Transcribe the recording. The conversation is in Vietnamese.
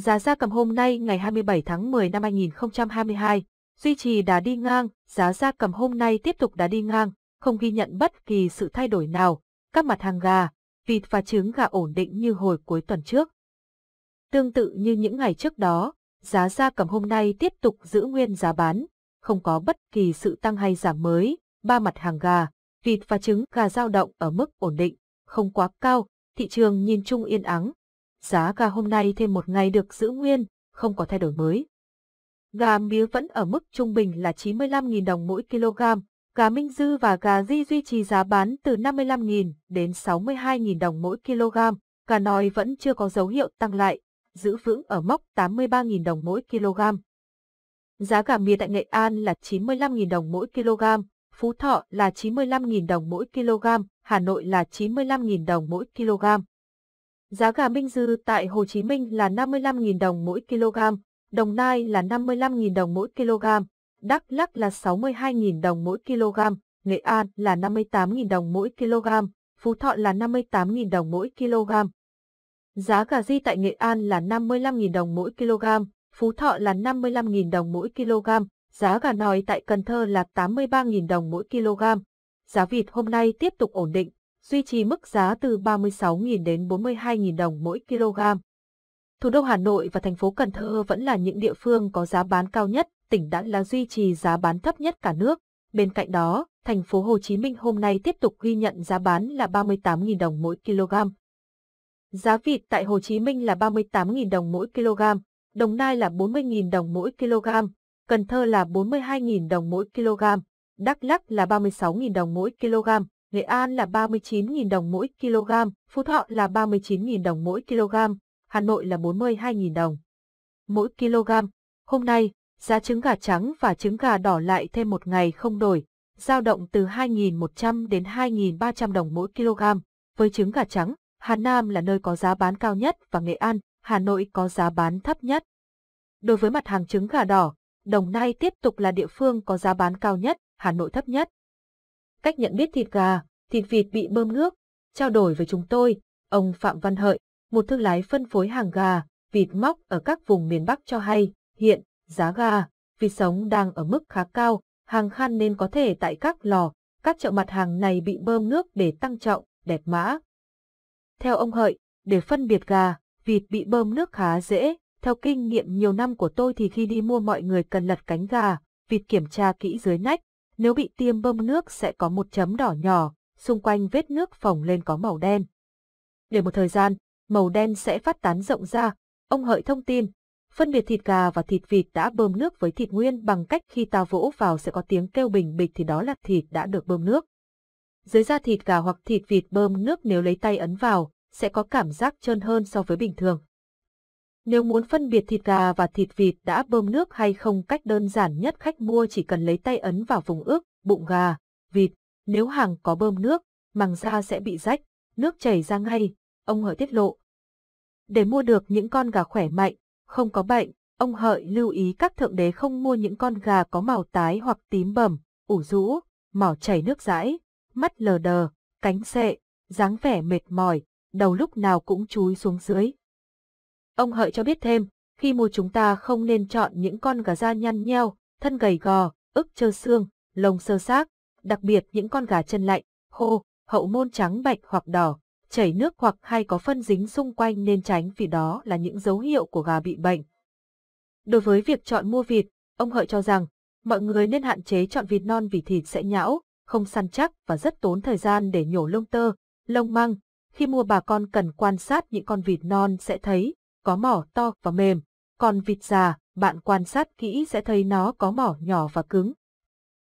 Giá gia cầm hôm nay ngày 27 tháng 10 năm 2022, duy trì đá đi ngang, giá gia cầm hôm nay tiếp tục đá đi ngang, không ghi nhận bất kỳ sự thay đổi nào. Các mặt hàng gà, vịt và trứng gà ổn định như hồi cuối tuần trước. Tương tự như những ngày trước đó, giá gia cầm hôm nay tiếp tục giữ nguyên giá bán, không có bất kỳ sự tăng hay giảm mới. Ba mặt hàng gà, vịt và trứng gà dao động ở mức ổn định, không quá cao, thị trường nhìn chung yên ắng giá gà hôm nay thêm một ngày được giữ nguyên, không có thay đổi mới. Gà mía vẫn ở mức trung bình là 95.000 đồng mỗi kg, gà Minh Dư và gà Di duy trì giá bán từ 55.000 đến 62.000 đồng mỗi kg, gà nòi vẫn chưa có dấu hiệu tăng lại, giữ vững ở mốc 83.000 đồng mỗi kg. Giá gà mía tại Nghệ An là 95.000 đồng mỗi kg, Phú Thọ là 95.000 đồng mỗi kg, Hà Nội là 95.000 đồng mỗi kg. Giá gà Minh Dư tại Hồ Chí Minh là 55.000 đồng mỗi kg, Đồng Nai là 55.000 đồng mỗi kg, Đắk Lắc là 62.000 đồng mỗi kg, Nghệ An là 58.000 đồng mỗi kg, Phú Thọ là 58.000 đồng mỗi kg. Giá gà di tại Nghệ An là 55.000 đồng mỗi kg, Phú Thọ là 55.000 đồng mỗi kg, giá gà nòi tại Cần Thơ là 83.000 đồng mỗi kg. Giá vịt hôm nay tiếp tục ổn định, duy trì mức giá từ 36.000 đến 42.000 đồng mỗi kg. Thủ đô Hà Nội và thành phố Cần Thơ vẫn là những địa phương có giá bán cao nhất, tỉnh đã là duy trì giá bán thấp nhất cả nước. Bên cạnh đó, thành phố Hồ Chí Minh hôm nay tiếp tục ghi nhận giá bán là 38.000 đồng mỗi kg. Giá vịt tại Hồ Chí Minh là 38.000 đồng mỗi kg, Đồng Nai là 40.000 đồng mỗi kg, Cần Thơ là 42.000 đồng mỗi kg, Đắk Lắk là 36.000 đồng mỗi kg, Nghệ An là 39.000 đồng mỗi kg, Phú Thọ là 39.000 đồng mỗi kg, Hà Nội là 42.000 đồng mỗi kg. Hôm nay, giá trứng gà trắng và trứng gà đỏ lại thêm một ngày không đổi, giao động từ 2.100 đến 2.300 đồng mỗi kg. Với trứng gà trắng, Hà Nam là nơi có giá bán cao nhất và Nghệ An, Hà Nội có giá bán thấp nhất. Đối với mặt hàng trứng gà đỏ, Đồng Nai tiếp tục là địa phương có giá bán cao nhất, Hà Nội thấp nhất. Cách nhận biết thịt gà thịt vịt bị bơm nước. Trao đổi với chúng tôi, ông Phạm Văn Hợi, một thương lái phân phối hàng gà, vịt móc ở các vùng miền Bắc cho hay, hiện giá gà, vịt sống đang ở mức khá cao, hàng khan nên có thể tại các lò, các chợ mặt hàng này bị bơm nước để tăng trọng, đẹp mã. Theo ông Hợi, để phân biệt gà, vịt bị bơm nước khá dễ, theo kinh nghiệm nhiều năm của tôi thì khi đi mua mọi người cần lật cánh gà, vịt kiểm tra kỹ dưới nách, nếu bị tiêm bơm nước sẽ có một chấm đỏ nhỏ, xung quanh vết nước phồng lên có màu đen. Để một thời gian, màu đen sẽ phát tán rộng ra, ông hợi thông tin, phân biệt thịt gà và thịt vịt đã bơm nước với thịt nguyên bằng cách khi ta vỗ vào sẽ có tiếng kêu bình bịch thì đó là thịt đã được bơm nước. Dưới da thịt gà hoặc thịt vịt bơm nước nếu lấy tay ấn vào, sẽ có cảm giác trơn hơn so với bình thường. Nếu muốn phân biệt thịt gà và thịt vịt đã bơm nước hay không cách đơn giản nhất khách mua chỉ cần lấy tay ấn vào vùng ức, bụng gà, vịt, nếu hàng có bơm nước, màng da sẽ bị rách, nước chảy ra ngay, ông Hợi tiết lộ. Để mua được những con gà khỏe mạnh, không có bệnh, ông Hợi lưu ý các thượng đế không mua những con gà có màu tái hoặc tím bầm, ủ rũ, mỏ chảy nước rãi, mắt lờ đờ, cánh sệ, dáng vẻ mệt mỏi, đầu lúc nào cũng chúi xuống dưới. Ông Hợi cho biết thêm, khi mua chúng ta không nên chọn những con gà da nhăn nheo, thân gầy gò, ức trơ xương, lông sơ xác, đặc biệt những con gà chân lạnh, khô, hậu môn trắng bạch hoặc đỏ, chảy nước hoặc hay có phân dính xung quanh nên tránh vì đó là những dấu hiệu của gà bị bệnh. Đối với việc chọn mua vịt, ông Hợi cho rằng, mọi người nên hạn chế chọn vịt non vì thịt sẽ nhão, không săn chắc và rất tốn thời gian để nhổ lông tơ, lông măng. Khi mua bà con cần quan sát những con vịt non sẽ thấy, có mỏ to và mềm, còn vịt già, bạn quan sát kỹ sẽ thấy nó có mỏ nhỏ và cứng.